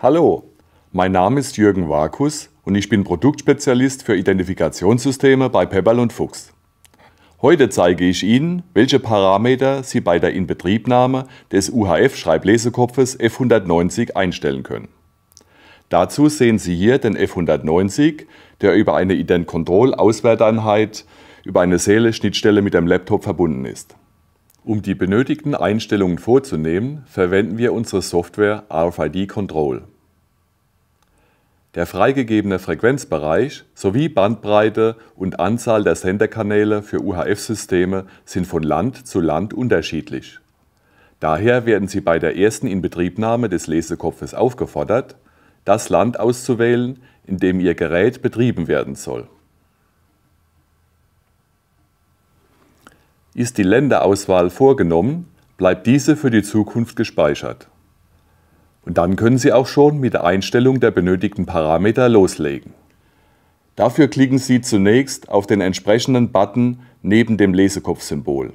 Hallo, mein Name ist Jürgen Varkus und ich bin Produktspezialist für Identifikationssysteme bei Pepperl und Fuchs. Heute zeige ich Ihnen, welche Parameter Sie bei der Inbetriebnahme des UHF-Schreiblesekopfes F190 einstellen können. Dazu sehen Sie hier den F190, der über eine Ident Control Auswerteinheit über eine Seele Schnittstelle mit dem Laptop verbunden ist. Um die benötigten Einstellungen vorzunehmen, verwenden wir unsere Software RFID Control der freigegebene Frequenzbereich sowie Bandbreite und Anzahl der Senderkanäle für UHF-Systeme sind von Land zu Land unterschiedlich. Daher werden Sie bei der ersten Inbetriebnahme des Lesekopfes aufgefordert, das Land auszuwählen, in dem Ihr Gerät betrieben werden soll. Ist die Länderauswahl vorgenommen, bleibt diese für die Zukunft gespeichert. Und dann können Sie auch schon mit der Einstellung der benötigten Parameter loslegen. Dafür klicken Sie zunächst auf den entsprechenden Button neben dem Lesekopfsymbol.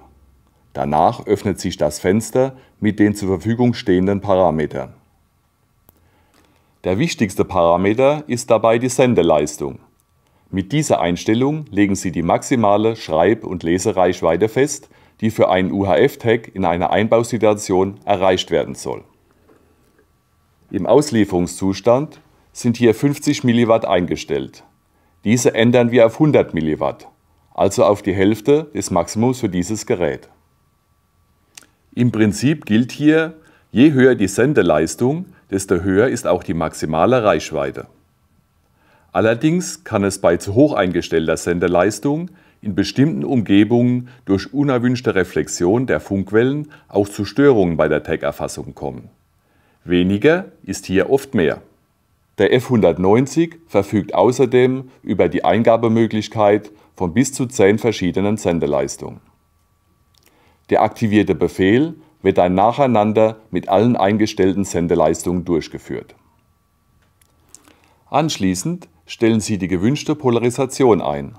Danach öffnet sich das Fenster mit den zur Verfügung stehenden Parametern. Der wichtigste Parameter ist dabei die Sendeleistung. Mit dieser Einstellung legen Sie die maximale Schreib- und Lesereichweite fest, die für einen UHF-Tag in einer Einbausituation erreicht werden soll. Im Auslieferungszustand sind hier 50 mW eingestellt. Diese ändern wir auf 100 mW, also auf die Hälfte des Maximums für dieses Gerät. Im Prinzip gilt hier, je höher die Sendeleistung, desto höher ist auch die maximale Reichweite. Allerdings kann es bei zu hoch eingestellter Sendeleistung in bestimmten Umgebungen durch unerwünschte Reflexion der Funkwellen auch zu Störungen bei der Tag-Erfassung kommen. Weniger ist hier oft mehr. Der F190 verfügt außerdem über die Eingabemöglichkeit von bis zu 10 verschiedenen Sendeleistungen. Der aktivierte Befehl wird dann nacheinander mit allen eingestellten Sendeleistungen durchgeführt. Anschließend stellen Sie die gewünschte Polarisation ein.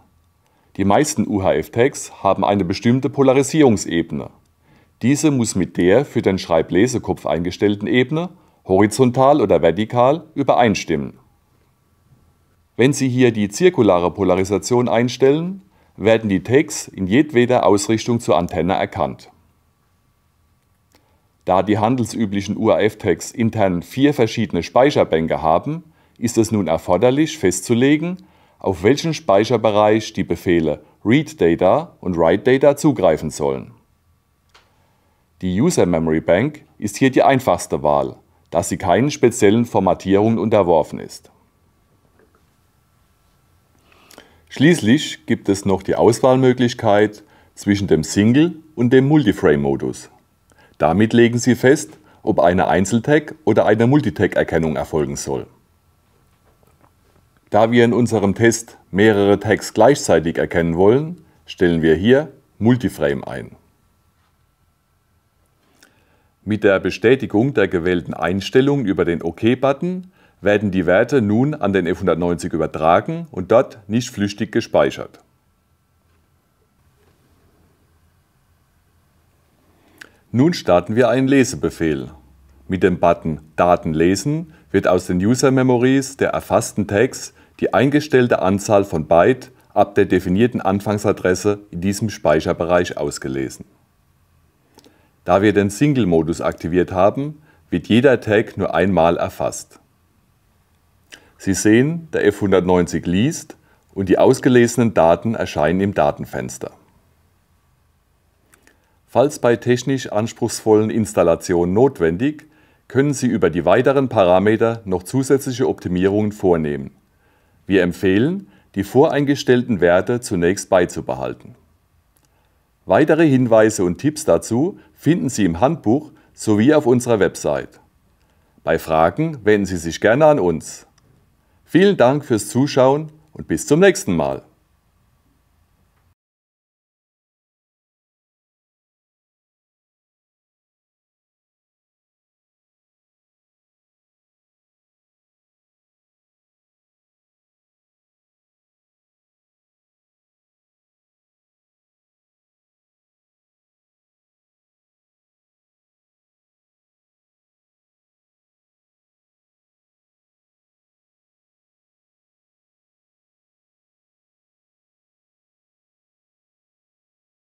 Die meisten UHF-Tags haben eine bestimmte Polarisierungsebene. Diese muss mit der für den Schreiblesekopf eingestellten Ebene horizontal oder vertikal, übereinstimmen. Wenn Sie hier die zirkulare Polarisation einstellen, werden die Tags in jedweder Ausrichtung zur Antenne erkannt. Da die handelsüblichen UAF-Tags intern vier verschiedene Speicherbänke haben, ist es nun erforderlich festzulegen, auf welchen Speicherbereich die Befehle Read Data und Write Data zugreifen sollen. Die User Memory Bank ist hier die einfachste Wahl, dass sie keinen speziellen Formatierungen unterworfen ist. Schließlich gibt es noch die Auswahlmöglichkeit zwischen dem Single- und dem Multiframe-Modus. Damit legen Sie fest, ob eine Einzeltag oder eine Multitag-Erkennung erfolgen soll. Da wir in unserem Test mehrere Tags gleichzeitig erkennen wollen, stellen wir hier Multiframe ein. Mit der Bestätigung der gewählten Einstellung über den OK-Button werden die Werte nun an den F190 übertragen und dort nicht flüchtig gespeichert. Nun starten wir einen Lesebefehl. Mit dem Button Daten lesen wird aus den User Memories der erfassten Tags die eingestellte Anzahl von Byte ab der definierten Anfangsadresse in diesem Speicherbereich ausgelesen. Da wir den Single-Modus aktiviert haben, wird jeder Tag nur einmal erfasst. Sie sehen, der F190 liest und die ausgelesenen Daten erscheinen im Datenfenster. Falls bei technisch anspruchsvollen Installationen notwendig, können Sie über die weiteren Parameter noch zusätzliche Optimierungen vornehmen. Wir empfehlen, die voreingestellten Werte zunächst beizubehalten. Weitere Hinweise und Tipps dazu finden Sie im Handbuch sowie auf unserer Website. Bei Fragen wenden Sie sich gerne an uns. Vielen Dank fürs Zuschauen und bis zum nächsten Mal.